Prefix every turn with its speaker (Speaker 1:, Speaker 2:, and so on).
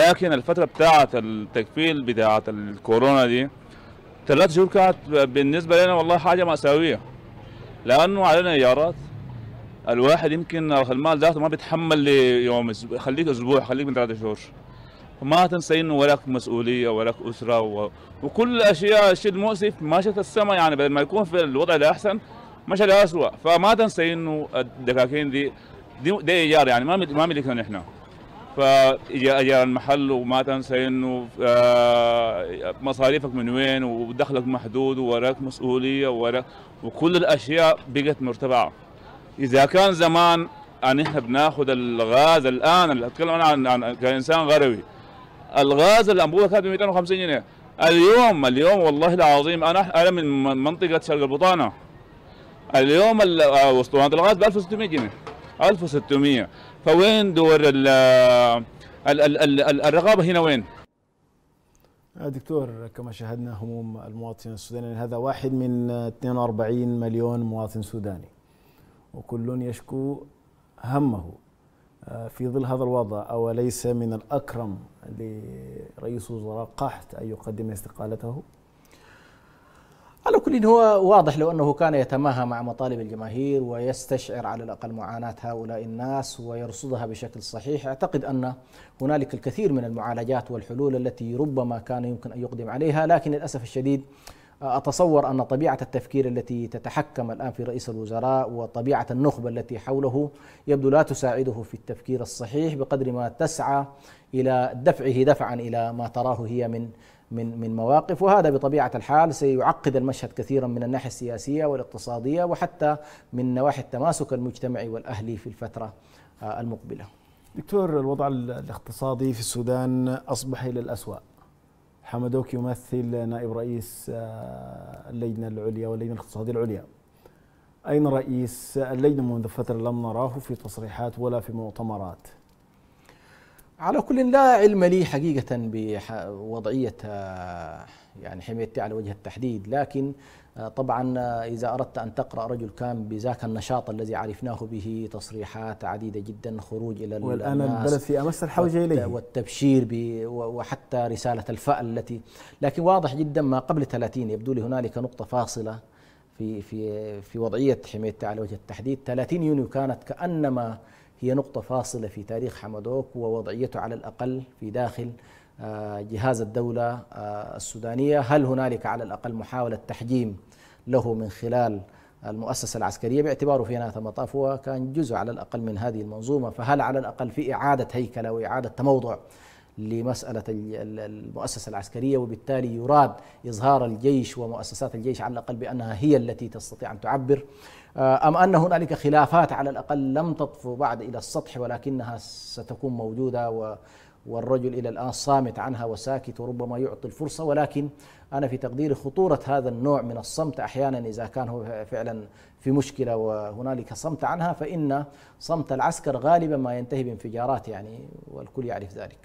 Speaker 1: لكن الفترة بتاعة التكفيل بتاعة الكورونا دي ثلاث شهور كانت بالنسبة لنا والله حاجة مأساوية لأنه علينا إيجارات الواحد يمكن المال ذاته ما بيتحمل ليوم خليك أسبوع خليك من ثلاث شهور ما تنسى انه ولك مسؤوليه ولك اسره و... وكل الاشياء الشيء المؤسف مشت السماء يعني بدل ما يكون في الوضع الاحسن مشى لأسوأ فما تنسى انه الدكاكين دي دي, ايجار يعني ما ما ملكنا نحن اجى المحل وما تنسى انه آه، مصاريفك من وين ودخلك محدود ووراك مسؤوليه ووراك وكل الاشياء بقت مرتفعه اذا كان زمان ان احنا بناخذ الغاز الان اللي اتكلم انا عن, عن كانسان غربي الغاز الانبوبه كانت ب 250 جنيه اليوم اليوم والله العظيم انا انا من منطقه شرق البطانه اليوم اسطوانه آه، الغاز ب 1600 جنيه 1600 فوين دور الـ الـ الـ الرغبه هنا وين؟
Speaker 2: آه، دكتور كما شاهدنا هموم المواطن السوداني هذا واحد من 42 مليون مواطن سوداني وكل يشكو همه آه، في ظل هذا الوضع أوليس من الأكرم
Speaker 3: لرئيس وزراء قحط أن يقدم استقالته؟ على كل هو واضح لو أنه كان يتماهى مع مطالب الجماهير ويستشعر على الأقل معاناة هؤلاء الناس ويرصدها بشكل صحيح أعتقد أن هنالك الكثير من المعالجات والحلول التي ربما كان يمكن أن يقدم عليها لكن للأسف الشديد أتصور أن طبيعة التفكير التي تتحكم الآن في رئيس الوزراء وطبيعة النخبة التي حوله يبدو لا تساعده في التفكير الصحيح بقدر ما تسعى إلى دفعه دفعا إلى ما تراه هي من من من مواقف وهذا بطبيعه الحال سيعقد المشهد كثيرا من الناحيه السياسيه والاقتصاديه وحتى من نواحي التماسك المجتمعي والاهلي في الفتره آه، المقبله. دكتور الوضع الاقتصادي في السودان
Speaker 2: اصبح الى الاسوء. حمدوك يمثل نائب رئيس آه، اللجنه العليا واللجنه الاقتصاديه العليا. اين رئيس اللجنه منذ فتره لم
Speaker 3: نراه في تصريحات ولا في مؤتمرات. على كل لا علم لي حقيقة بوضعية يعني حميتي على وجه التحديد لكن آه، طبعا آه، إذا أردت أن تقرأ رجل كان بذاك النشاط الذي عرفناه به تصريحات عديدة جدا خروج إلى والآن البلد في أمس الحوجة إليه والتبشير وحتى رسالة الفأل التي لكن واضح جدا ما قبل 30 يبدو لي هنالك نقطة فاصلة في في في وضعية حميتي على وجه التحديد 30 يونيو كانت كأنما هي نقطة فاصلة في تاريخ حمدوك ووضعيته على الأقل في داخل آه، جهاز الدولة آه، السودانية هل هنالك على الأقل محاولة تحجيم له من خلال المؤسسة العسكرية باعتباره في نهاية المطاف هو كان جزء على الأقل من هذه المنظومة فهل على الأقل في إعادة هيكلة وإعادة تموضع لمسألة المؤسسة العسكرية وبالتالي يراد إظهار الجيش ومؤسسات الجيش على الأقل بأنها هي التي تستطيع أن تعبر آه، أم أن هنالك خلافات على الأقل لم تطفو بعد إلى السطح ولكنها ستكون موجودة و والرجل الى الان صامت عنها وساكت وربما يعطي الفرصه ولكن انا في تقديري خطوره هذا النوع من الصمت احيانا اذا كان هو فعلا في مشكله وهنالك صمت عنها فان صمت العسكر غالبا ما ينتهي بانفجارات يعني والكل يعرف ذلك.